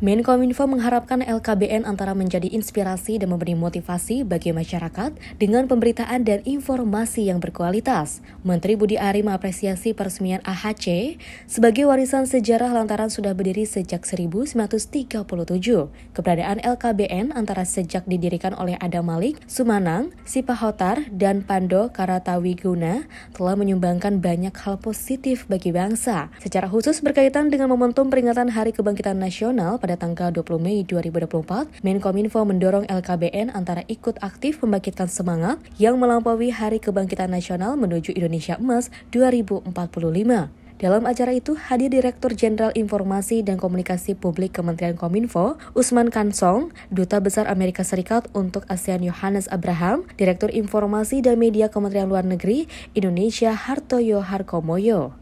Menkominfo mengharapkan LKBN antara menjadi inspirasi dan memberi motivasi bagi masyarakat dengan pemberitaan dan informasi yang berkualitas. Menteri Budi Ari mengapresiasi peresmian AHC sebagai warisan sejarah lantaran sudah berdiri sejak 1937. Keberadaan LKBN antara sejak didirikan oleh Adam Malik, Sumanang, Sipahotar, dan Pando Karatawiguna telah menyumbangkan banyak hal positif bagi bangsa, secara khusus berkaitan dengan momentum peringatan Hari Kebangkitan Nasional pada pada tanggal 20 Mei 2024, Menkominfo mendorong LKBN antara ikut aktif membangkitkan semangat yang melampaui Hari Kebangkitan Nasional menuju Indonesia Emas 2045. Dalam acara itu hadir Direktur Jenderal Informasi dan Komunikasi Publik Kementerian Kominfo, Usman Kansong, Duta Besar Amerika Serikat untuk ASEAN Yohanes Abraham, Direktur Informasi dan Media Kementerian Luar Negeri Indonesia Hartoyo Harkomoyo.